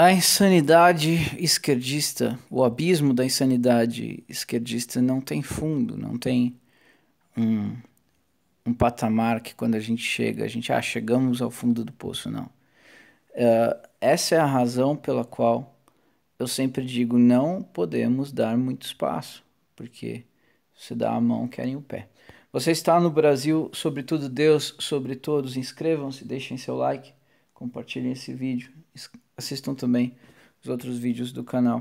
A insanidade esquerdista, o abismo da insanidade esquerdista não tem fundo, não tem um, um patamar que quando a gente chega, a gente, ah, chegamos ao fundo do poço, não. Uh, essa é a razão pela qual eu sempre digo, não podemos dar muito espaço, porque se dá a mão, querem o pé. Você está no Brasil, sobretudo Deus, sobre todos, inscrevam-se, deixem seu like compartilhem esse vídeo, assistam também os outros vídeos do canal.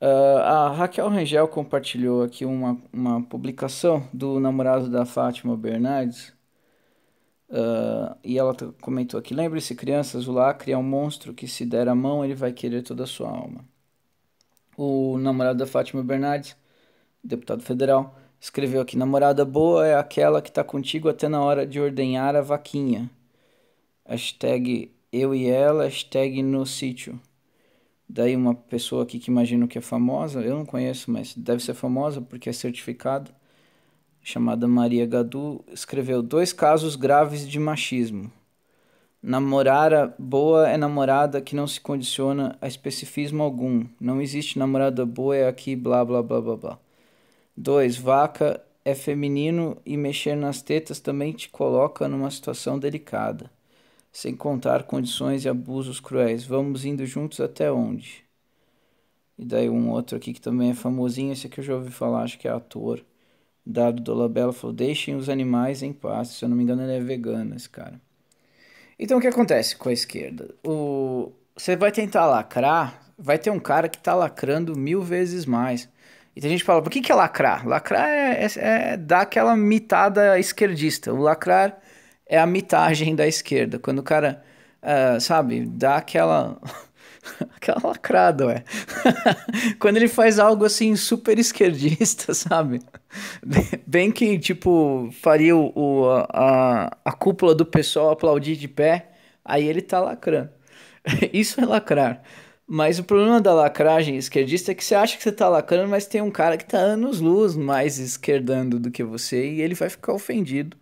Uh, a Raquel Rangel compartilhou aqui uma, uma publicação do namorado da Fátima Bernardes. Uh, e ela comentou aqui: Lembre-se, crianças, o lacre é um monstro que, se der a mão, ele vai querer toda a sua alma. O namorado da Fátima Bernardes, deputado federal, escreveu aqui: Namorada boa é aquela que está contigo até na hora de ordenhar a vaquinha hashtag eu e ela, hashtag no sítio. Daí uma pessoa aqui que imagino que é famosa, eu não conheço, mas deve ser famosa porque é certificado, chamada Maria Gadu, escreveu dois casos graves de machismo. Namorada boa é namorada que não se condiciona a especifismo algum. Não existe namorada boa é aqui, blá blá blá blá blá. Dois, Vaca é feminino e mexer nas tetas também te coloca numa situação delicada sem contar condições e abusos cruéis. Vamos indo juntos até onde? E daí um outro aqui que também é famosinho, esse aqui eu já ouvi falar, acho que é ator. Dado Dolabella falou, deixem os animais em paz. Se eu não me engano, ele é vegano, esse cara. Então o que acontece com a esquerda? O... Você vai tentar lacrar, vai ter um cara que está lacrando mil vezes mais. E tem gente que fala, por que, que é lacrar? Lacrar é, é, é dar aquela mitada esquerdista. O lacrar é a mitagem da esquerda. Quando o cara, uh, sabe, dá aquela. aquela lacrada, ué. Quando ele faz algo assim super esquerdista, sabe? Bem que, tipo, faria o, o a, a cúpula do pessoal aplaudir de pé, aí ele tá lacrando. Isso é lacrar. Mas o problema da lacragem esquerdista é que você acha que você tá lacrando, mas tem um cara que tá anos luz mais esquerdando do que você e ele vai ficar ofendido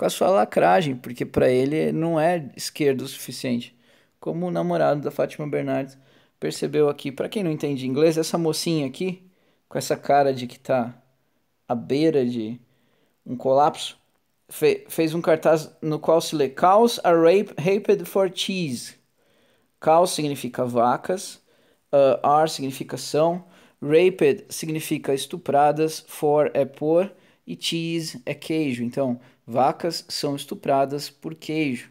com a sua lacragem, porque para ele não é esquerdo o suficiente. Como o namorado da Fátima Bernardes percebeu aqui. Para quem não entende inglês, essa mocinha aqui, com essa cara de que tá à beira de um colapso, fe fez um cartaz no qual se lê Cows are rape raped for cheese. Cow significa vacas, uh, are significa são, raped significa estupradas, for é por, e cheese é queijo. Então, Vacas são estupradas por queijo.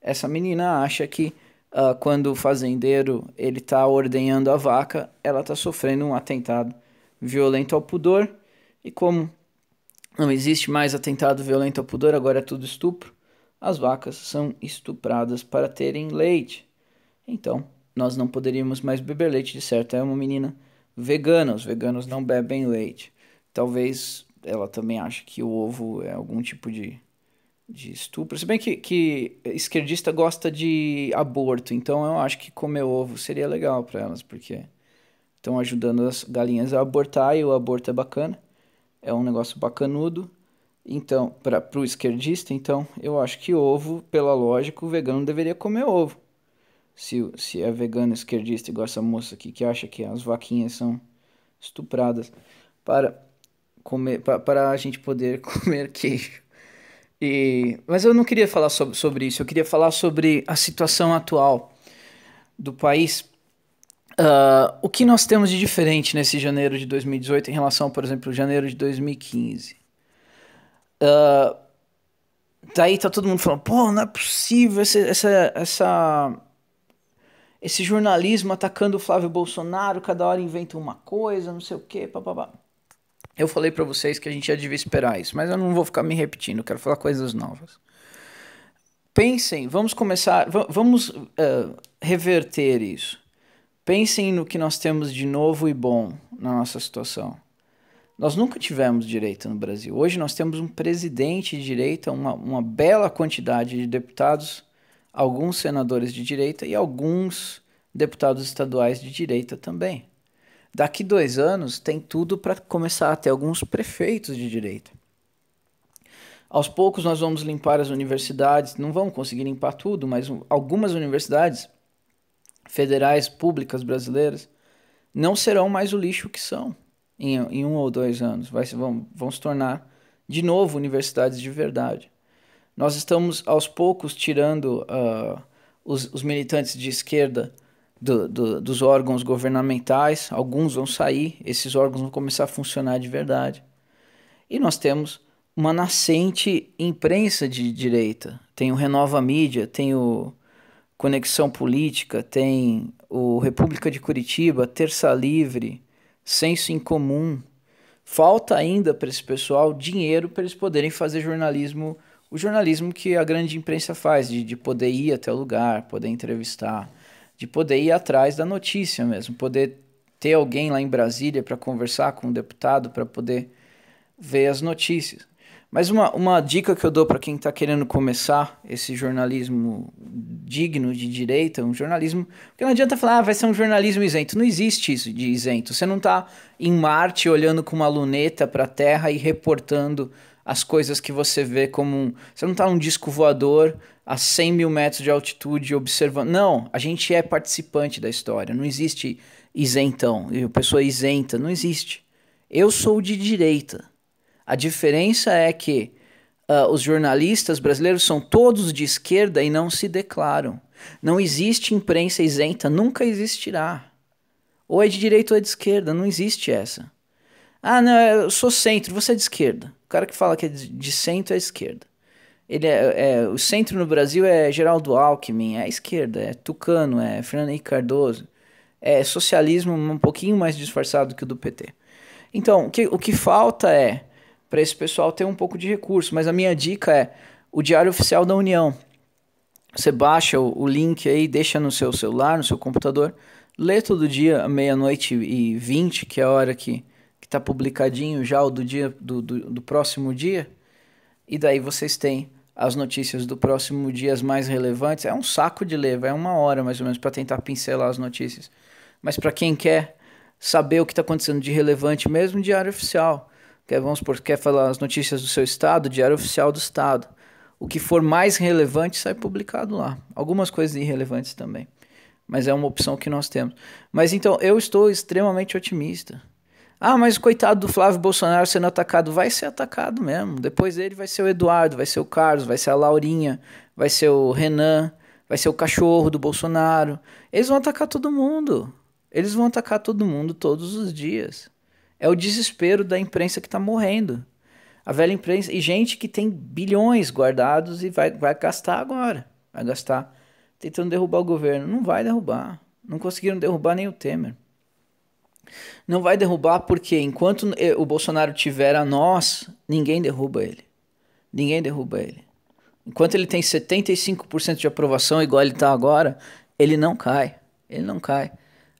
Essa menina acha que uh, quando o fazendeiro ele está ordenhando a vaca, ela está sofrendo um atentado violento ao pudor. E como não existe mais atentado violento ao pudor, agora é tudo estupro. As vacas são estupradas para terem leite. Então, nós não poderíamos mais beber leite de certo. É uma menina vegana, os veganos não bebem leite. Talvez ela também acha que o ovo é algum tipo de, de estupro. Se bem que, que esquerdista gosta de aborto, então eu acho que comer ovo seria legal para elas, porque estão ajudando as galinhas a abortar e o aborto é bacana, é um negócio bacanudo. Então, para o esquerdista, então, eu acho que ovo, pela lógica, o vegano deveria comer ovo. Se, se é vegano, esquerdista, igual essa moça aqui que acha que as vaquinhas são estupradas. Para comer para a gente poder comer queijo. E, mas eu não queria falar sobre, sobre isso, eu queria falar sobre a situação atual do país. Uh, o que nós temos de diferente nesse janeiro de 2018 em relação, por exemplo, janeiro de 2015? Uh, daí tá todo mundo falando, pô, não é possível essa, essa, essa esse jornalismo atacando o Flávio Bolsonaro, cada hora inventa uma coisa, não sei o quê, papapá. Eu falei para vocês que a gente já devia esperar isso, mas eu não vou ficar me repetindo, quero falar coisas novas. Pensem, vamos começar, vamos uh, reverter isso. Pensem no que nós temos de novo e bom na nossa situação. Nós nunca tivemos direita no Brasil. Hoje nós temos um presidente de direita, uma, uma bela quantidade de deputados, alguns senadores de direita e alguns deputados estaduais de direita também. Daqui dois anos tem tudo para começar a ter alguns prefeitos de direita. Aos poucos nós vamos limpar as universidades, não vamos conseguir limpar tudo, mas algumas universidades federais, públicas brasileiras, não serão mais o lixo que são em, em um ou dois anos. Vai, vão, vão se tornar de novo universidades de verdade. Nós estamos aos poucos tirando uh, os, os militantes de esquerda do, do, dos órgãos governamentais, alguns vão sair, esses órgãos vão começar a funcionar de verdade. E nós temos uma nascente imprensa de direita. Tem o Renova Mídia, tem o Conexão Política, tem o República de Curitiba, Terça Livre, Senso em Comum. Falta ainda para esse pessoal dinheiro para eles poderem fazer jornalismo, o jornalismo que a grande imprensa faz, de, de poder ir até o lugar, poder entrevistar de poder ir atrás da notícia mesmo, poder ter alguém lá em Brasília para conversar com um deputado, para poder ver as notícias. Mas uma, uma dica que eu dou para quem está querendo começar esse jornalismo digno de direita, um jornalismo. Porque não adianta falar, ah, vai ser um jornalismo isento. Não existe isso de isento. Você não está em Marte olhando com uma luneta para a Terra e reportando as coisas que você vê como um. Você não está num disco voador a 100 mil metros de altitude observando. Não, a gente é participante da história. Não existe isentão, pessoa é isenta. Não existe. Eu sou de direita. A diferença é que uh, os jornalistas brasileiros são todos de esquerda e não se declaram. Não existe imprensa isenta, nunca existirá. Ou é de direita ou é de esquerda, não existe essa. Ah, não, eu sou centro, você é de esquerda. O cara que fala que é de centro é esquerda. Ele é, é, o centro no Brasil é Geraldo Alckmin, é a esquerda, é Tucano, é Fernando Henrique Cardoso. É socialismo um pouquinho mais disfarçado que o do PT. Então, o que, o que falta é para esse pessoal ter um pouco de recurso, mas a minha dica é o Diário Oficial da União. Você baixa o, o link aí, deixa no seu celular, no seu computador, lê todo dia, meia-noite e vinte, que é a hora que está publicadinho já o do, dia, do, do, do próximo dia, e daí vocês têm as notícias do próximo dia as mais relevantes. É um saco de ler, vai uma hora mais ou menos para tentar pincelar as notícias. Mas para quem quer saber o que está acontecendo de relevante mesmo, diário oficial. Quer, vamos supor, quer falar as notícias do seu estado, diário oficial do estado. O que for mais relevante sai publicado lá. Algumas coisas irrelevantes também. Mas é uma opção que nós temos. Mas então, eu estou extremamente otimista. Ah, mas coitado do Flávio Bolsonaro sendo atacado. Vai ser atacado mesmo. Depois dele vai ser o Eduardo, vai ser o Carlos, vai ser a Laurinha, vai ser o Renan, vai ser o cachorro do Bolsonaro. Eles vão atacar todo mundo. Eles vão atacar todo mundo todos os dias. É o desespero da imprensa que está morrendo. A velha imprensa. E gente que tem bilhões guardados e vai, vai gastar agora. Vai gastar tentando derrubar o governo. Não vai derrubar. Não conseguiram derrubar nem o Temer. Não vai derrubar porque enquanto eh, o Bolsonaro tiver a nós, ninguém derruba ele. Ninguém derruba ele. Enquanto ele tem 75% de aprovação, igual ele está agora, ele não cai. Ele não cai.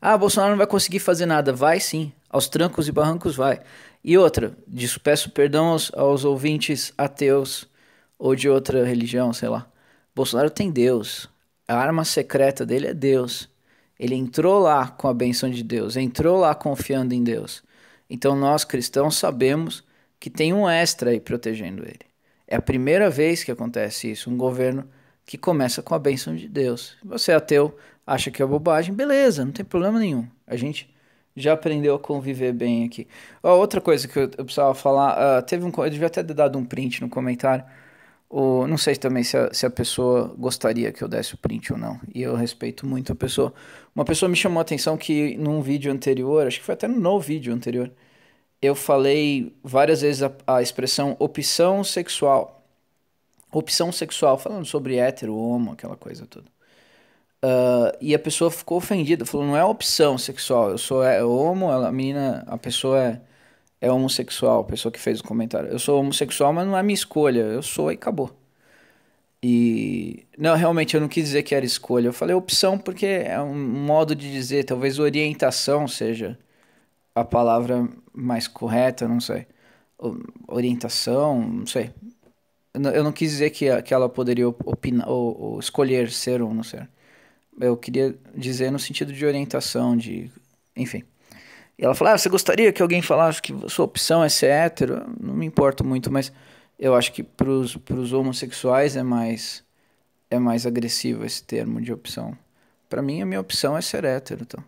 Ah, Bolsonaro não vai conseguir fazer nada. Vai sim. Aos trancos e barrancos vai. E outra, disso peço perdão aos, aos ouvintes ateus ou de outra religião, sei lá. Bolsonaro tem Deus. A arma secreta dele é Deus. Ele entrou lá com a benção de Deus, entrou lá confiando em Deus. Então nós cristãos sabemos que tem um extra aí protegendo ele. É a primeira vez que acontece isso, um governo que começa com a benção de Deus. Você é ateu, acha que é bobagem, beleza, não tem problema nenhum. A gente já aprendeu a conviver bem aqui. Oh, outra coisa que eu, precisava falar, uh, teve um, eu devia até ter dado um print no comentário. Ou não sei também se a, se a pessoa gostaria que eu desse o print ou não. E eu respeito muito a pessoa. Uma pessoa me chamou a atenção que num vídeo anterior, acho que foi até no vídeo anterior, eu falei várias vezes a, a expressão opção sexual. Opção sexual, falando sobre hétero, homo, aquela coisa toda. Uh, e a pessoa ficou ofendida, falou, não é opção sexual, eu sou é, homo, ela, a menina, a pessoa é é homossexual, a pessoa que fez o comentário. Eu sou homossexual, mas não é minha escolha. Eu sou e acabou. E não, realmente eu não quis dizer que era escolha. Eu falei opção porque é um modo de dizer, talvez orientação seja a palavra mais correta, não sei. Orientação, não sei. Eu não quis dizer que, que ela poderia opinar ou, ou escolher ser ou não ser. Eu queria dizer no sentido de orientação, de. Enfim. E ela falou: ah, você gostaria que alguém falasse que sua opção é ser hétero? Não me importo muito, mas eu acho que para os homossexuais é mais é mais agressivo esse termo de opção. Para mim, a minha opção é ser hétero. Então.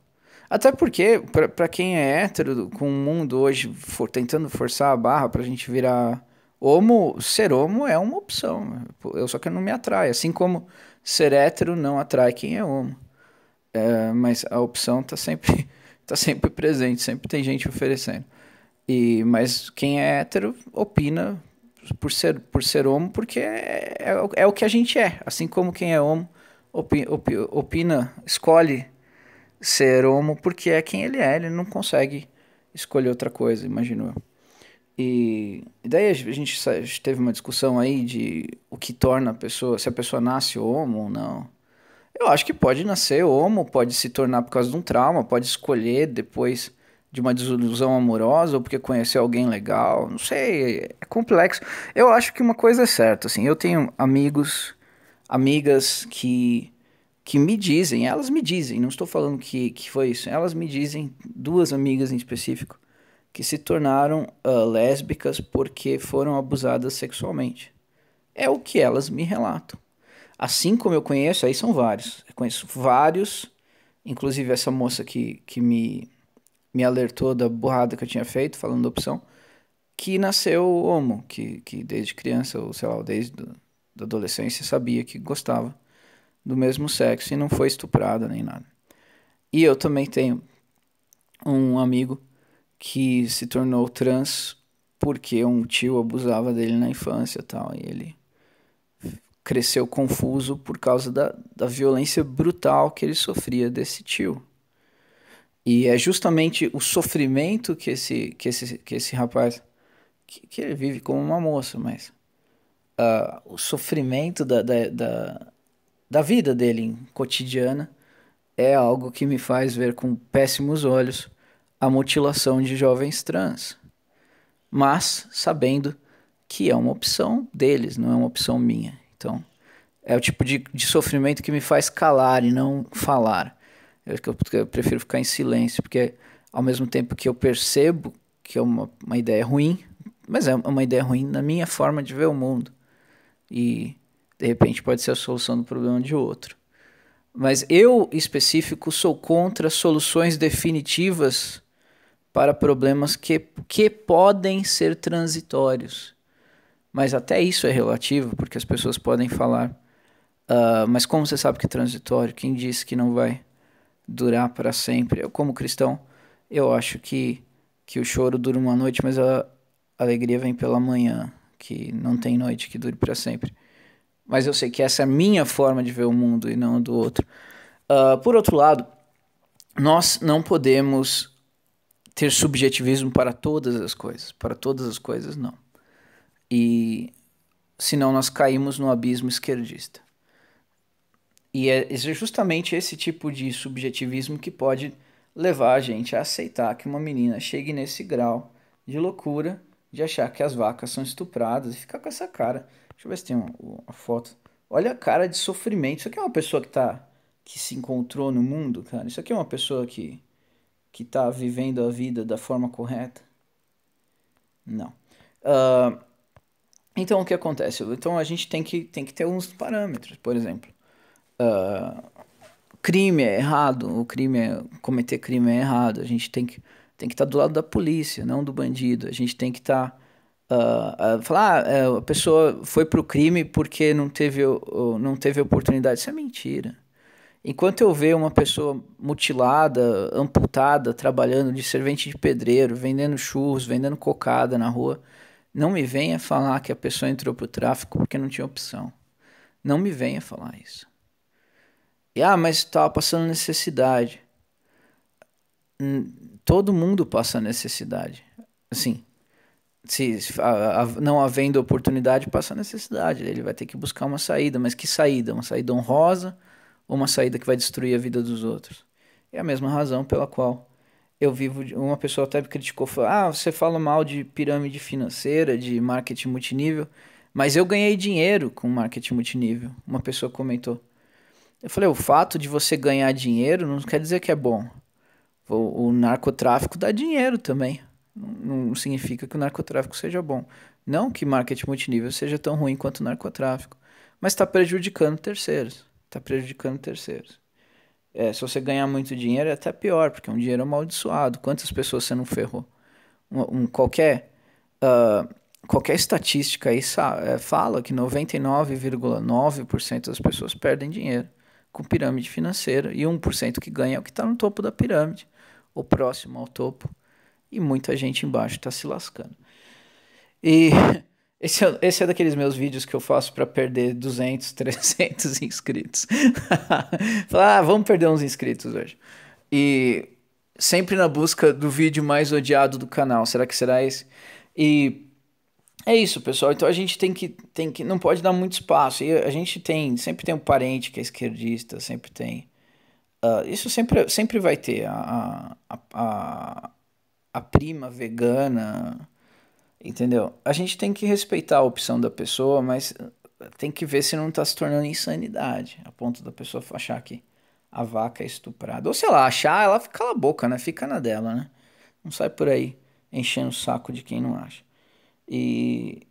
Até porque, para quem é hétero, com o mundo hoje for, tentando forçar a barra para a gente virar homo, ser homo é uma opção. Eu só que não me atrai. Assim como ser hétero não atrai quem é homo. É, mas a opção tá sempre tá sempre presente, sempre tem gente oferecendo. E, mas quem é hétero opina por ser, por ser homo, porque é, é, é o que a gente é. Assim como quem é homo opi, opina, escolhe ser homo porque é quem ele é, ele não consegue escolher outra coisa, imagino eu. E, e daí a gente, a gente teve uma discussão aí de o que torna a pessoa, se a pessoa nasce homo ou não. Eu acho que pode nascer homo, pode se tornar por causa de um trauma, pode escolher depois de uma desilusão amorosa ou porque conheceu alguém legal, não sei, é complexo. Eu acho que uma coisa é certa, assim, eu tenho amigos, amigas que que me dizem, elas me dizem, não estou falando que, que foi isso, elas me dizem, duas amigas em específico, que se tornaram uh, lésbicas porque foram abusadas sexualmente. É o que elas me relatam. Assim como eu conheço, aí são vários. Eu conheço vários, inclusive essa moça que, que me, me alertou da burrada que eu tinha feito, falando da opção, que nasceu homo, que, que desde criança, ou sei lá, desde do, da adolescência, sabia que gostava do mesmo sexo e não foi estuprada nem nada. E eu também tenho um amigo que se tornou trans porque um tio abusava dele na infância e tal, e ele cresceu confuso por causa da, da violência brutal que ele sofria desse tio. E é justamente o sofrimento que esse, que esse, que esse rapaz, que, que ele vive como uma moça, mas uh, o sofrimento da, da, da, da vida dele cotidiana é algo que me faz ver com péssimos olhos a mutilação de jovens trans. Mas sabendo que é uma opção deles, não é uma opção minha. Então, é o tipo de, de sofrimento que me faz calar e não falar. É eu, eu prefiro ficar em silêncio, porque ao mesmo tempo que eu percebo que é uma, uma ideia ruim, mas é uma ideia ruim na minha forma de ver o mundo. E de repente pode ser a solução do problema de outro. Mas eu, específico, sou contra soluções definitivas para problemas que, que podem ser transitórios. Mas até isso é relativo, porque as pessoas podem falar, uh, mas como você sabe que é transitório? Quem disse que não vai durar para sempre? Eu, como cristão, eu acho que, que o choro dura uma noite, mas a alegria vem pela manhã, que não tem noite que dure para sempre. Mas eu sei que essa é a minha forma de ver o mundo e não a do outro. Uh, por outro lado, nós não podemos ter subjetivismo para todas as coisas. Para todas as coisas, não. E senão nós caímos no abismo esquerdista. E é, é justamente esse tipo de subjetivismo que pode levar a gente a aceitar que uma menina chegue nesse grau de loucura de achar que as vacas são estupradas e ficar com essa cara. Deixa eu ver se tem uma, uma foto. Olha a cara de sofrimento. Isso aqui é uma pessoa que tá que se encontrou no mundo, cara. Isso aqui é uma pessoa que que está vivendo a vida da forma correta? Não. Uh, então, o que acontece? Então, a gente tem que, tem que ter uns parâmetros. Por exemplo, uh, crime é errado, o crime é, cometer crime é errado. A gente tem que tem que estar tá do lado da polícia, não do bandido. A gente tem que estar... Tá, uh, uh, ah, falar, ah, é, a pessoa foi pro crime porque não teve, não teve oportunidade. Isso é mentira. Enquanto eu ver uma pessoa mutilada, amputada, trabalhando de servente de pedreiro, vendendo churros, vendendo cocada na rua não me venha falar que a pessoa entrou para o tráfico porque não tinha opção. Não me venha falar isso. E, ah, mas estava passando necessidade. Hum, todo mundo passa necessidade. Assim, se a, a, não havendo oportunidade, passa necessidade. Ele vai ter que buscar uma saída. Mas que saída? Uma saída honrosa ou uma saída que vai destruir a vida dos outros? É a mesma razão pela qual eu vivo. Uma pessoa até me criticou, falou: ah, você fala mal de pirâmide financeira, de marketing multinível, mas eu ganhei dinheiro com marketing multinível. Uma pessoa comentou. Eu falei: o fato de você ganhar dinheiro não quer dizer que é bom. O, o narcotráfico dá dinheiro também. Não, não significa que o narcotráfico seja bom. Não que marketing multinível seja tão ruim quanto o narcotráfico, mas está prejudicando terceiros. Está prejudicando terceiros. É, se você ganhar muito dinheiro é até pior, porque é um dinheiro amaldiçoado. Quantas pessoas você não ferrou? Um, um qualquer, uh, qualquer estatística aí é, fala que 99,9% das pessoas perdem dinheiro com pirâmide financeira e 1% que ganha é o que está no topo da pirâmide, ou próximo ao topo, e muita gente embaixo está se lascando. E Esse é, esse é daqueles meus vídeos que eu faço para perder 200, 300 inscritos. Falar, ah, vamos perder uns inscritos hoje. E sempre na busca do vídeo mais odiado do canal. Será que será esse? E é isso, pessoal. Então a gente tem que, tem que não pode dar muito espaço. E a gente tem, sempre tem um parente que é esquerdista, sempre tem. Uh, isso sempre, sempre vai ter. A, a, a, a prima vegana Entendeu? A gente tem que respeitar a opção da pessoa, mas tem que ver se não está se tornando insanidade, a ponto da pessoa achar que a vaca é estuprada. Ou sei lá, achar, ela fica cala a boca, né? Fica na dela, né? Não sai por aí enchendo o saco de quem não acha. E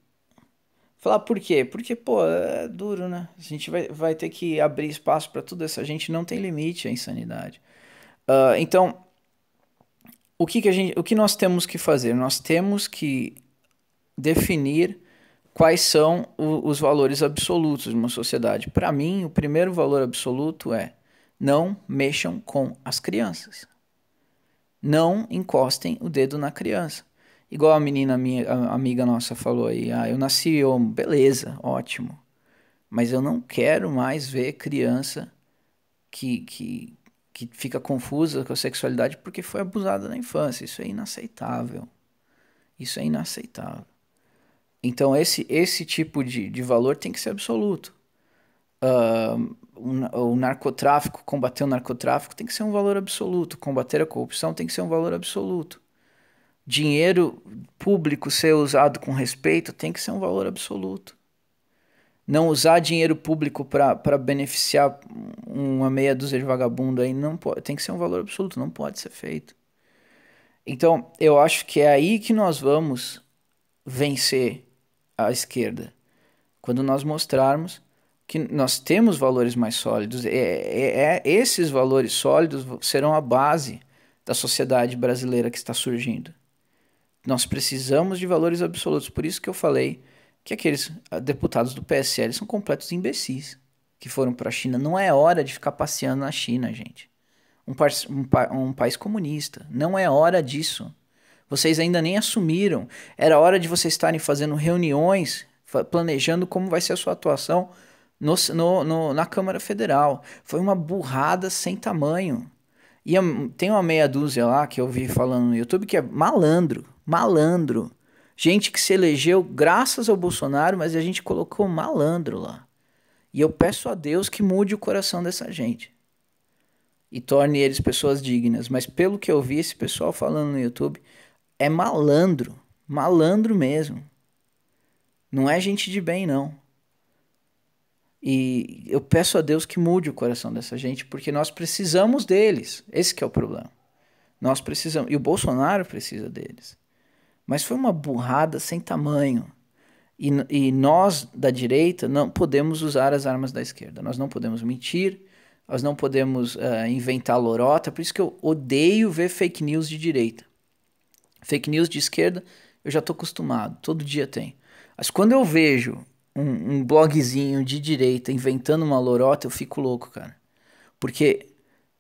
falar por quê? Porque, pô, é duro, né? A gente vai, vai ter que abrir espaço para tudo isso. A gente não tem limite à insanidade. Uh, então, o que, que a gente, o que nós temos que fazer? Nós temos que definir quais são o, os valores absolutos de uma sociedade. Para mim, o primeiro valor absoluto é não mexam com as crianças. Não encostem o dedo na criança. Igual a menina minha, a amiga nossa falou aí, ah, eu nasci homo, beleza, ótimo. Mas eu não quero mais ver criança que, que, que fica confusa com a sexualidade porque foi abusada na infância. Isso é inaceitável. Isso é inaceitável. Então esse, esse tipo de, de valor tem que ser absoluto. Uh, o, o narcotráfico, combater o narcotráfico tem que ser um valor absoluto. Combater a corrupção tem que ser um valor absoluto. Dinheiro público ser usado com respeito tem que ser um valor absoluto. Não usar dinheiro público para beneficiar uma meia dúzia de vagabundo aí não pode, tem que ser um valor absoluto, não pode ser feito. Então, eu acho que é aí que nós vamos vencer à esquerda. Quando nós mostrarmos que nós temos valores mais sólidos, é, é, é, esses valores sólidos serão a base da sociedade brasileira que está surgindo. Nós precisamos de valores absolutos, por isso que eu falei que aqueles ah, deputados do PSL são completos imbecis que foram para a China. Não é hora de ficar passeando na China, gente. Um, um, um país comunista. Não é hora disso. Vocês ainda nem assumiram. Era hora de vocês estarem fazendo reuniões, planejando como vai ser a sua atuação no, no, no, na Câmara Federal. Foi uma burrada sem tamanho. E tem uma meia dúzia lá que eu vi falando no YouTube que é malandro, malandro. Gente que se elegeu graças ao Bolsonaro, mas a gente colocou malandro lá. E eu peço a Deus que mude o coração dessa gente e torne eles pessoas dignas. Mas pelo que eu vi esse pessoal falando no YouTube, é malandro, malandro mesmo. Não é gente de bem, não. E eu peço a Deus que mude o coração dessa gente, porque nós precisamos deles. Esse é o problema. Nós precisamos, e o Bolsonaro precisa deles. Mas foi uma burrada sem tamanho. E, e nós, da direita, não podemos usar as armas da esquerda. Nós não podemos mentir, nós não podemos uh, inventar lorota. Por isso que eu odeio ver fake news de direita. Fake news de esquerda, eu já tô acostumado, todo dia tem. Mas quando eu vejo um, um blogzinho de direita inventando uma lorota, eu fico louco, cara. Porque.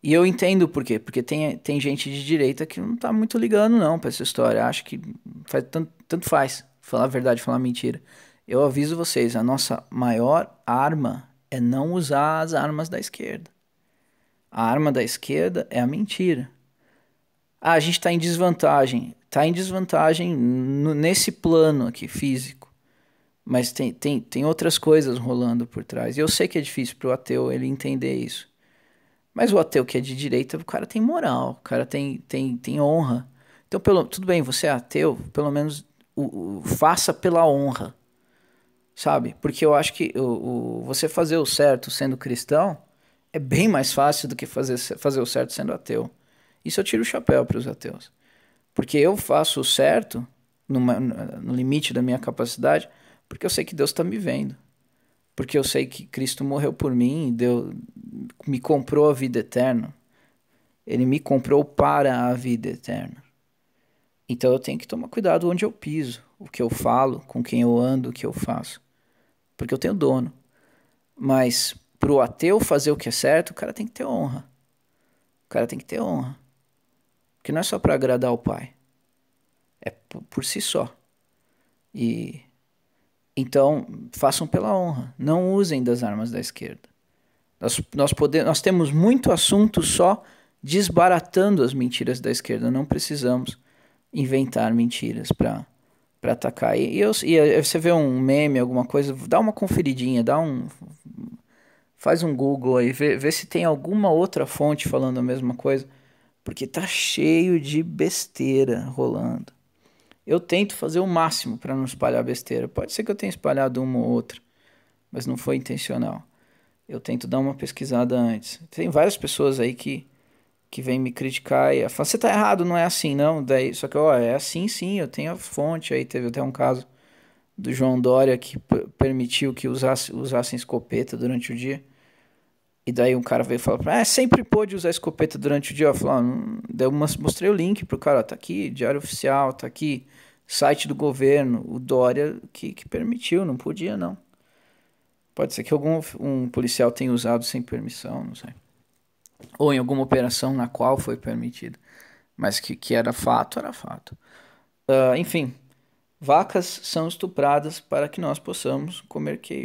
E eu entendo por quê. Porque tem, tem gente de direita que não tá muito ligando, não, pra essa história. Acho que faz tanto, tanto faz. Falar a verdade, falar a mentira. Eu aviso vocês, a nossa maior arma é não usar as armas da esquerda. A arma da esquerda é a mentira. Ah, a gente está em desvantagem tá em desvantagem nesse plano aqui físico. Mas tem, tem, tem outras coisas rolando por trás. E eu sei que é difícil para o ateu ele entender isso. Mas o ateu que é de direita, o cara tem moral, o cara tem, tem, tem honra. Então, pelo, tudo bem, você é ateu, pelo menos o, o faça pela honra. Sabe? Porque eu acho que o, o, você fazer o certo sendo cristão é bem mais fácil do que fazer, fazer o certo sendo ateu. Isso eu tiro o chapéu para os ateus. Porque eu faço o certo, numa, no limite da minha capacidade, porque eu sei que Deus está me vendo. Porque eu sei que Cristo morreu por mim, Deus me comprou a vida eterna. Ele me comprou para a vida eterna. Então eu tenho que tomar cuidado onde eu piso, o que eu falo, com quem eu ando, o que eu faço. Porque eu tenho dono. Mas para o ateu fazer o que é certo, o cara tem que ter honra. O cara tem que ter honra que não é só para agradar o pai. É por si só. E então, façam pela honra, não usem das armas da esquerda. Nós, nós, podemos, nós temos muito assunto só desbaratando as mentiras da esquerda, não precisamos inventar mentiras para para atacar. E, e, eu, e eh, você vê um meme, alguma coisa, dá uma conferidinha, dá um faz um Google aí, vê, vê se tem alguma outra fonte falando a mesma coisa porque tá cheio de besteira rolando. Eu tento fazer o máximo para não espalhar besteira. Pode ser que eu tenha espalhado uma ou outra, mas não foi intencional. Eu tento dar uma pesquisada antes. Tem várias pessoas aí que que vem me criticar e falam: você tá errado, não é assim, não. Daí, só que, ó, é assim sim, eu tenho a fonte aí. Teve até um caso do João Dória que permitiu que usasse, usassem escopeta durante o dia. E daí um cara veio e falou: ah, sempre pôde usar escopeta durante o dia. Eu falei, ah, mostrei o link pro cara, tá aqui, diário oficial, tá aqui, site do governo, o Dória que, que permitiu, não podia não. Pode ser que algum um policial tenha usado sem permissão, não sei. Ou em alguma operação na qual foi permitido. Mas que, que era fato, era fato. Uh, enfim, vacas são estupradas para que nós possamos comer queijo.